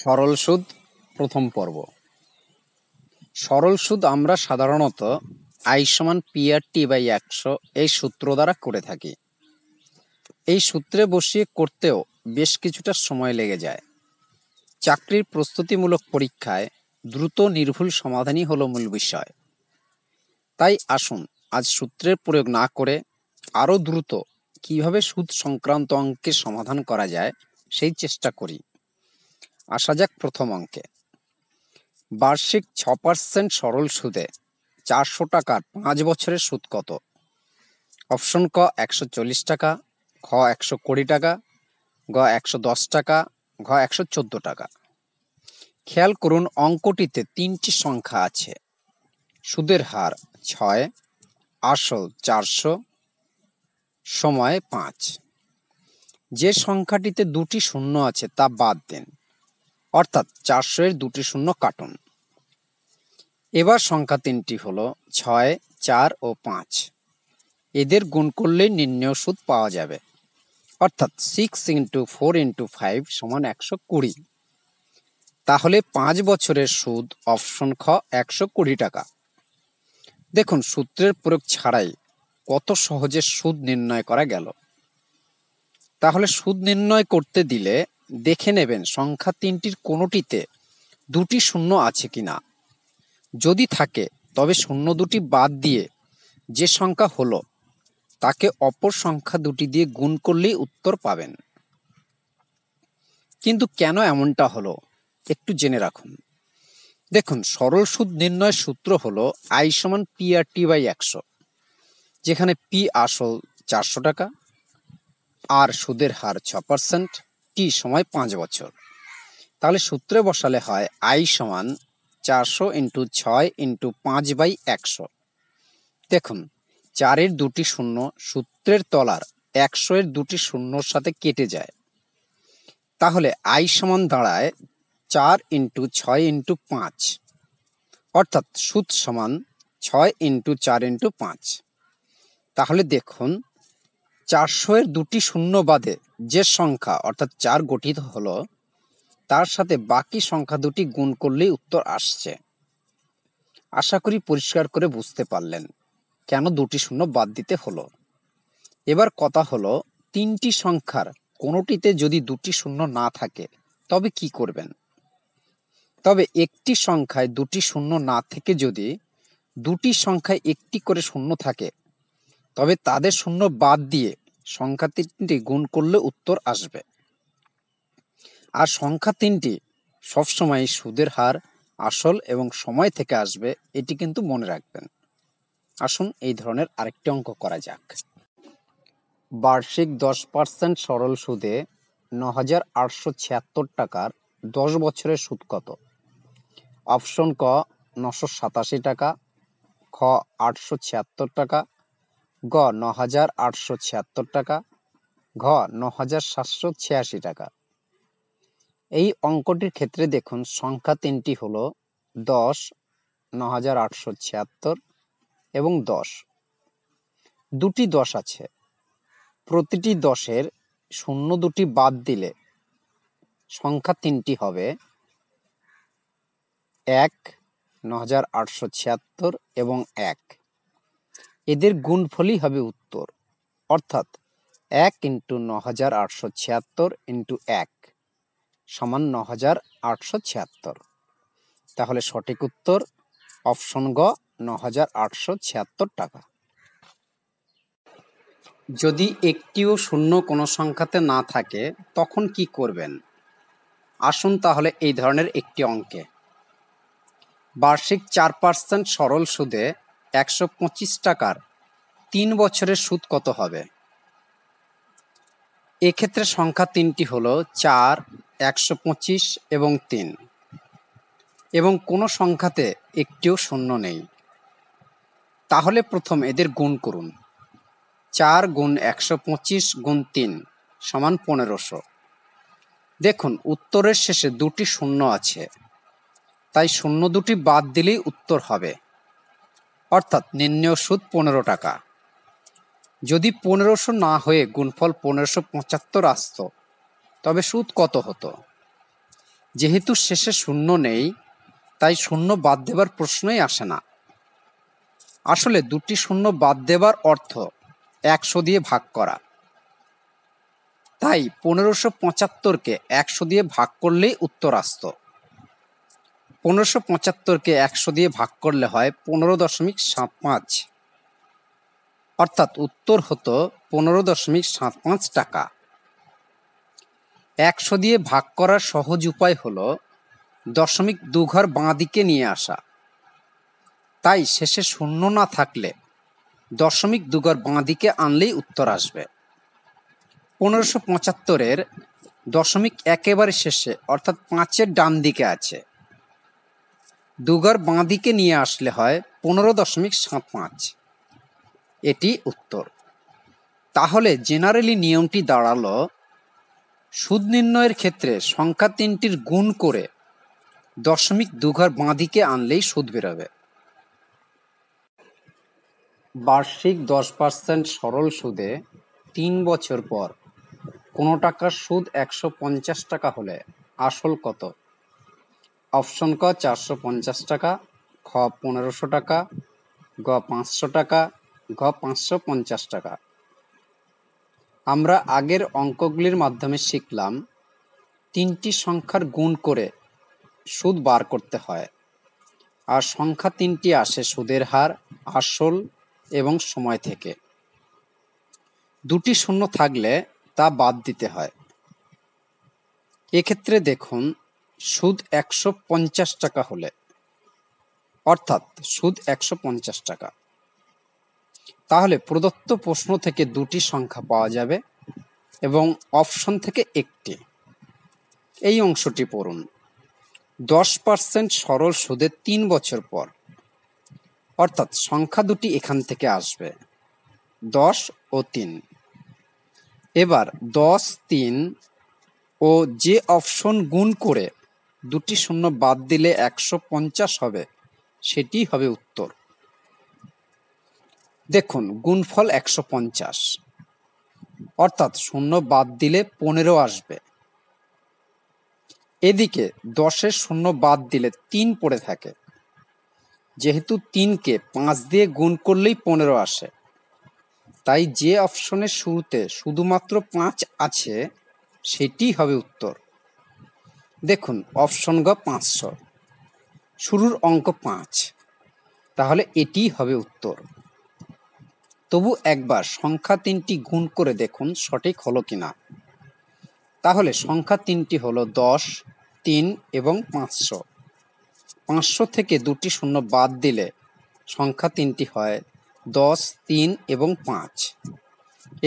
সরল সুদ প্রথম পর্ব সরল সুদ আমরা সাধারণত আই সমান পিআর টি বাই একশো এই সূত্র দ্বারা করে থাকি এই সূত্রে বসিয়ে করতেও বেশ কিছুটা সময় লেগে যায় চাকরির প্রস্তুতিমূলক পরীক্ষায় দ্রুত নির্ভুল সমাধানই হল মূল বিষয় তাই আসুন আজ সূত্রের প্রয়োগ না করে আরও দ্রুত কিভাবে সুদ সংক্রান্ত অঙ্কের সমাধান করা যায় সেই চেষ্টা করি আসা যাক প্রথম অঙ্কে বার্ষিক ছ পার্সেন্ট সরল সুদে চারশো টাকার পাঁচ বছরের সুদ কত অপশন ক একশো চল্লিশ টাকা খ একশো কুড়ি টাকা গ একশো দশ টাকা ঘ একশো চোদ্দো টাকা খেয়াল করুন অঙ্কটিতে তিনটি সংখ্যা আছে সুদের হার ছয় আসল চারশো সময় পাঁচ যে সংখ্যাটিতে দুটি শূন্য আছে তা বাদ দিন অর্থাৎ চারশো এর দুটি শূন্য কাটুন এবার সংখ্যা তিনটি হলো ছয় চার ও পাঁচ এদের গুণ করলে নির্ণয় সুদ পাওয়া যাবে অর্থাৎ six into four into five সমান একশো কুড়ি তাহলে পাঁচ বছরের সুদ অপশন খ একশো কুড়ি টাকা দেখুন সূত্রের প্রয়োগ ছাড়াই কত সহজে সুদ নির্ণয় করা গেল তাহলে সুদ নির্ণয় করতে দিলে দেখে নেবেন সংখ্যা তিনটির কোনোটিতে দুটি শূন্য আছে কি না যদি থাকে তবে শূন্য দুটি বাদ দিয়ে যে সংখ্যা হলো তাকে অপর সংখ্যা দুটি দিয়ে গুণ করলেই উত্তর পাবেন কিন্তু কেন এমনটা হলো একটু জেনে রাখুন দেখুন সরল সুদ নির্ণয়ের সূত্র হলো আই সমান পি আর টি বাই একশো যেখানে পি আসল চারশো টাকা আর সুদের হার ছ পার্সেন্ট টি সময় পাঁচ বছর তাহলে সূত্রে বসালে হয় আই সমান চারশো ইন্টু ছয় ইন্টু পাঁচ বাই একশো দেখুন চারের দুটি শূন্য সূত্রের তলার একশো এর দুটি শূন্যর সাথে কেটে যায় তাহলে আই সমান দাঁড়ায় চার ইন্টু ছয় ইন্টু পাঁচ অর্থাৎ সুদ সমান ছয় ইন্টু চার ইন্টু পাঁচ তাহলে দেখুন চারশো এর দুটি শূন্য বাদে যে সংখ্যা অর্থাৎ চার গঠিত হলো তার সাথে বাকি সংখ্যা দুটি গুণ করলেই উত্তর আসছে আশা করি পরিষ্কার করে বুঝতে পারলেন কেন দুটি শূন্য বাদ দিতে হলো এবার কথা হলো তিনটি সংখ্যার কোনোটিতে যদি দুটি শূন্য না থাকে তবে কি করবেন তবে একটি সংখ্যায় দুটি শূন্য না থেকে যদি দুটি সংখ্যায় একটি করে শূন্য থাকে তবে তাদের শূন্য বাদ দিয়ে সংখ্যা তিনটি গুণ করলে উত্তর আসবে আর সংখ্যা তিনটি সবসময় সুদের হার আসল এবং সময় থেকে আসবে এটি কিন্তু মনে রাখবেন আসুন এই ধরনের আরেকটি অঙ্ক করা যাক বার্ষিক দশ পার্সেন্ট সরল সুদে ন হাজার আটশো ছিয়াত্তর টাকার দশ বছরের সুদ কত অপশন ক নশো সাতাশি টাকা খ আটশো ছিয়াত্তর টাকা গ ন হাজার আটশো ছিয়াত্তর টাকা ঘ ন হাজার সাতশো ছিয়াশি টাকা এই অঙ্কটির ক্ষেত্রে দেখুন সংখ্যা তিনটি হল দশ ন হাজার আটশো ছিয়াত্তর এবং দশ দুটি দশ আছে প্রতিটি দশের শূন্য দুটি বাদ দিলে সংখ্যা তিনটি হবে এক ন হাজার আটশো ছিয়াত্তর এবং এক এদের গুণফলই হবে উত্তর অর্থাৎ এক ইন্টু ন হাজার আটশো ছিয়াত্তর ইন্টু এক সমান ন হাজার আটশো ছিয়াত্তর তাহলে সঠিক উত্তর অপশন গ ন হাজার আটশো ছিয়াত্তর টাকা যদি একটিও শূন্য কোনো সংখ্যাতে না থাকে তখন কি করবেন আসুন তাহলে এই ধরনের একটি অঙ্কে বার্ষিক চার পার্সেন্ট সরল সুদে একশো পঁচিশ টাকার তিন বছরের সুদ কত হবে এক্ষেত্রে সংখ্যা তিনটি হলো চার একশো পঁচিশ এবং তিন এবং কোনো সংখ্যাতে একটিও শূন্য নেই তাহলে প্রথম এদের গুণ করুন চার গুণ একশো পঁচিশ গুণ তিন সমান পনেরোশো দেখুন উত্তরের শেষে দুটি শূন্য আছে তাই শূন্য দুটি বাদ দিলেই উত্তর হবে অর্থাৎ নিম্নেয় সুদ পনেরো টাকা যদি পনেরোশো না হয়ে গুণফল পনেরোশো পঁচাত্তর আসত তবে সুদ কত হতো যেহেতু শেষে শূন্য নেই তাই শূন্য বাদ দেবার প্রশ্নই আসে না আসলে দুটি শূন্য বাদ দেবার অর্থ একশো দিয়ে ভাগ করা তাই পনেরোশো পঁচাত্তরকে একশো দিয়ে ভাগ করলেই উত্তর আসতো পনেরোশো পঁচাত্তরকে একশো দিয়ে ভাগ করলে হয় পনেরো দশমিক সাত পাঁচ অর্থাৎ উত্তর হতো পনেরো দশমিক সাত পাঁচ টাকা একশো দিয়ে ভাগ করার সহজ উপায় হলো দশমিক ঘর বাঁ দিকে নিয়ে আসা তাই শেষে শূন্য না থাকলে দশমিক দু বাঁ দিকে আনলেই উত্তর আসবে পনেরোশো পঁচাত্তরের দশমিক একেবারে শেষে অর্থাৎ পাঁচের ডান দিকে আছে দুগড় বাঁ দিকে নিয়ে আসলে হয় পনেরো দশমিক সাত পাঁচ এটি উত্তর তাহলে জেনারেলি নিয়মটি দাঁড়াল সুদ নির্ণয়ের ক্ষেত্রে সংখ্যা তিনটির গুণ করে দশমিক দুঘর বাঁ দিকে আনলেই সুদ বেরোবে বার্ষিক দশ পার্সেন্ট সরল সুদে তিন বছর পর কোনো টাকার সুদ একশো পঞ্চাশ টাকা হলে আসল কত অপশন ক চারশো পঞ্চাশ টাকা খ পনেরোশো টাকা গ পাঁচশো টাকা ঘ পাঁচশো পঞ্চাশ টাকা আমরা আগের অঙ্কগুলির মাধ্যমে শিখলাম তিনটি সংখ্যার গুণ করে সুদ বার করতে হয় আর সংখ্যা তিনটি আসে সুদের হার আসল এবং সময় থেকে দুটি শূন্য থাকলে তা বাদ দিতে হয় এক্ষেত্রে দেখুন সুদ একশো পঞ্চাশ টাকা হলে অর্থাৎ সুদ একশো পঞ্চাশ টাকা তাহলে প্রদত্ত প্রশ্ন থেকে দুটি সংখ্যা পাওয়া যাবে এবং অপশন থেকে একটি এই অংশটি পড়ুন দশ পার্সেন্ট সরল সুদে তিন বছর পর অর্থাৎ সংখ্যা দুটি এখান থেকে আসবে দশ ও তিন এবার দশ তিন ও যে অপশন গুণ করে দুটি শূন্য বাদ দিলে একশো পঞ্চাশ হবে সেটি হবে উত্তর দেখুন গুণফল একশো পঞ্চাশ অর্থাৎ শূন্য বাদ দিলে পনেরো আসবে এদিকে দশের শূন্য বাদ দিলে তিন পড়ে থাকে যেহেতু তিনকে পাঁচ দিয়ে গুণ করলেই পনেরো আসে তাই যে অপশনের শুরুতে শুধুমাত্র পাঁচ আছে সেটি হবে উত্তর দেখুন অপশন গ পাঁচশো শুরুর অঙ্ক পাঁচ তাহলে এটি হবে উত্তর তবু একবার সংখ্যা তিনটি গুণ করে দেখুন সঠিক হলো কিনা তাহলে সংখ্যা তিনটি হলো দশ তিন এবং পাঁচশো পাঁচশো থেকে দুটি শূন্য বাদ দিলে সংখ্যা তিনটি হয় দশ তিন এবং পাঁচ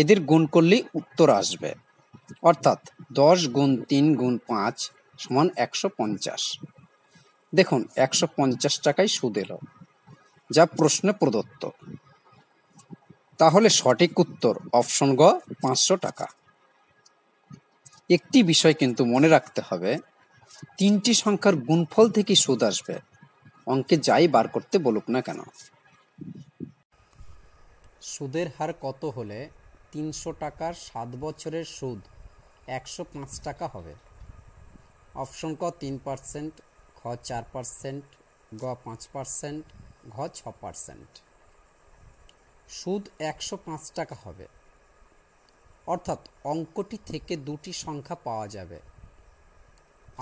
এদের গুণ করলেই উত্তর আসবে অর্থাৎ দশ গুণ তিন গুণ পাঁচ সমান একশো পঞ্চাশ দেখুন একশো পঞ্চাশ টাকায় সুদ এলো যা প্রশ্নে প্রদত্ত তাহলে সঠিক উত্তর অপশন গ পাঁচশো টাকা একটি বিষয় কিন্তু মনে রাখতে হবে তিনটি সংখ্যার গুণফল থেকে সুদ আসবে অঙ্কে যাই বার করতে বলুক না কেন সুদের হার কত হলে তিনশো টাকার সাত বছরের সুদ একশো পাঁচ টাকা হবে অপশন ক তিন পার্সেন্ট খ চার পার্সেন্ট গ পাঁচ পার্সেন্ট ঘ ছ পার্সেন্ট সুদ একশো পাঁচ টাকা হবে অর্থাৎ অঙ্কটি থেকে দুটি সংখ্যা পাওয়া যাবে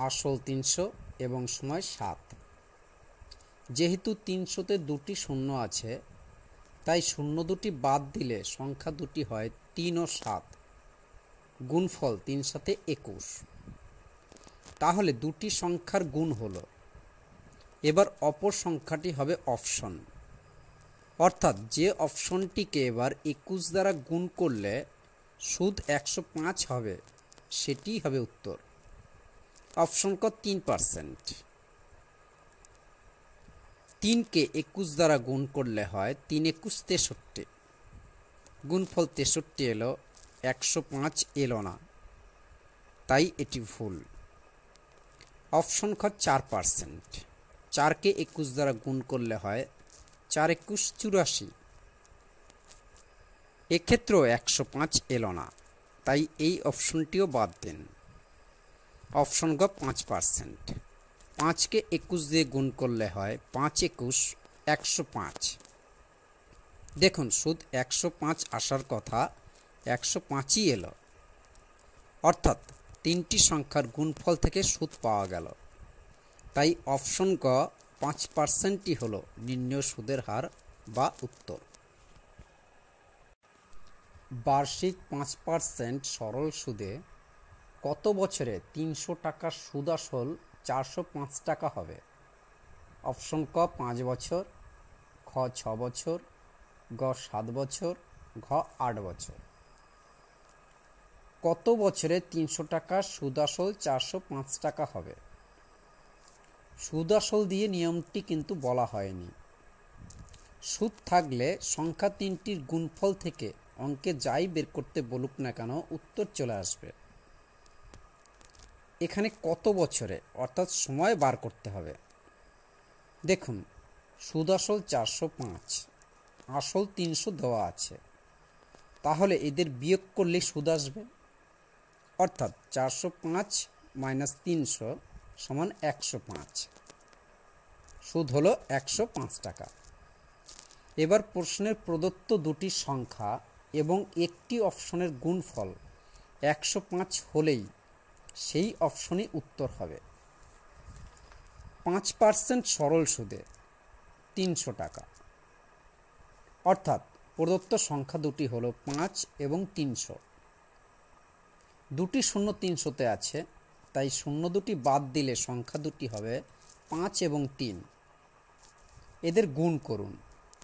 আসল তিনশো এবং সময় সাত যেহেতু তিনশোতে দুটি শূন্য আছে তাই শূন্য দুটি বাদ দিলে সংখ্যা দুটি হয় তিন ও সাত গুণফল তিন সাথে একুশ তাহলে দুটি সংখ্যার গুণ হলো এবার অপর সংখ্যাটি হবে অপশন অর্থাৎ যে অপশনটিকে এবার একুশ দ্বারা গুণ করলে সুদ একশো পাঁচ হবে সেটি হবে উত্তর অপশন ক তিন পার্সেন্ট তিনকে একুশ দ্বারা গুণ করলে হয় তিন একুশ তেষট্টি গুণফল তেষট্টি এলো একশো পাঁচ এলো না তাই এটি ভুল অপশন খ চার পার্সেন্ট চারকে একুশ দ্বারা গুণ করলে হয় চার একুশ চুরাশি এক্ষেত্রেও একশো পাঁচ এলো না তাই এই অপশনটিও বাদ দেন অপশন গ পাঁচ পার্সেন্ট পাঁচকে একুশ দিয়ে গুণ করলে হয় পাঁচ একুশ একশো পাঁচ দেখুন সুদ একশো পাঁচ আসার কথা একশো পাঁচই এলো অর্থাৎ তিনটি সংখ্যার গুণফল থেকে সুদ পাওয়া গেল তাই অপশন ক পাঁচ পার্সেন্টই হল নিম্ন সুদের হার বা উত্তর বার্ষিক পাঁচ পার্সেন্ট সরল সুদে কত বছরে তিনশো টাকার সুদ আসল চারশো পাঁচ টাকা হবে অপশন ক পাঁচ বছর খ ছ বছর গ সাত বছর ঘ আট বছর কত বছরে তিনশো টাকা সুদাসল চারশো পাঁচ টাকা হবে সুদাসল দিয়ে নিয়মটি কিন্তু বলা হয়নি সুদ থাকলে সংখ্যা তিনটির গুণফল থেকে অঙ্কে যাই বের করতে বলুক না কেন উত্তর চলে আসবে এখানে কত বছরে অর্থাৎ সময় বার করতে হবে দেখুন সুদ আসল চারশো পাঁচ আসল তিনশো দেওয়া আছে তাহলে এদের বিয়োগ করলে সুদ আসবে অর্থাৎ চারশো পাঁচ মাইনাস তিনশো সমান একশো পাঁচ সুদ হলো একশো পাঁচ টাকা এবার প্রশ্নের প্রদত্ত দুটি সংখ্যা এবং একটি অপশনের গুণফল একশো পাঁচ হলেই সেই অপশনই উত্তর হবে পাঁচ পার্সেন্ট সরল সুদে তিনশো টাকা অর্থাৎ প্রদত্ত সংখ্যা দুটি হলো পাঁচ এবং তিনশো দুটি শূন্য তিনশোতে আছে তাই শূন্য দুটি বাদ দিলে সংখ্যা দুটি হবে পাঁচ এবং তিন এদের গুণ করুন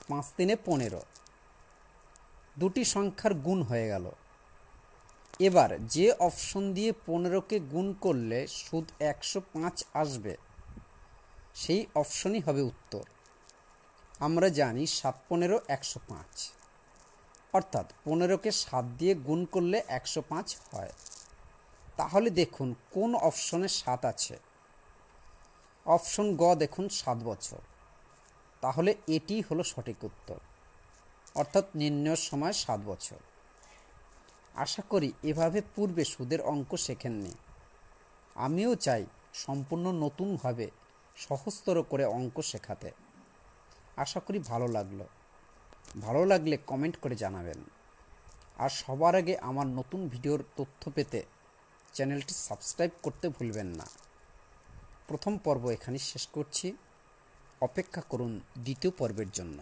পাঁচ তিনে পনেরো দুটি সংখ্যার গুণ হয়ে গেল এবার যে অপশন দিয়ে পনেরোকে গুণ করলে সুদ একশো পাঁচ আসবে সেই অপশনই হবে উত্তর আমরা জানি সাত পনেরো একশো পাঁচ অর্থাৎ পনেরোকে সাত দিয়ে গুণ করলে একশো পাঁচ হয় তাহলে দেখুন কোন অপশনে সাত আছে অপশন গ দেখুন সাত বছর তাহলে এটি হলো সঠিক উত্তর অর্থাৎ নির্ণয়ের সময় সাত বছর আশা করি এভাবে পূর্বে সুদের অঙ্ক শেখেননি আমিও চাই সম্পূর্ণ নতুনভাবে সহজতর করে অঙ্ক শেখাতে আশা করি ভালো লাগলো ভালো লাগলে কমেন্ট করে জানাবেন আর সবার আগে আমার নতুন ভিডিওর তথ্য পেতে চ্যানেলটি সাবস্ক্রাইব করতে ভুলবেন না প্রথম পর্ব এখানে শেষ করছি অপেক্ষা করুন দ্বিতীয় পর্বের জন্য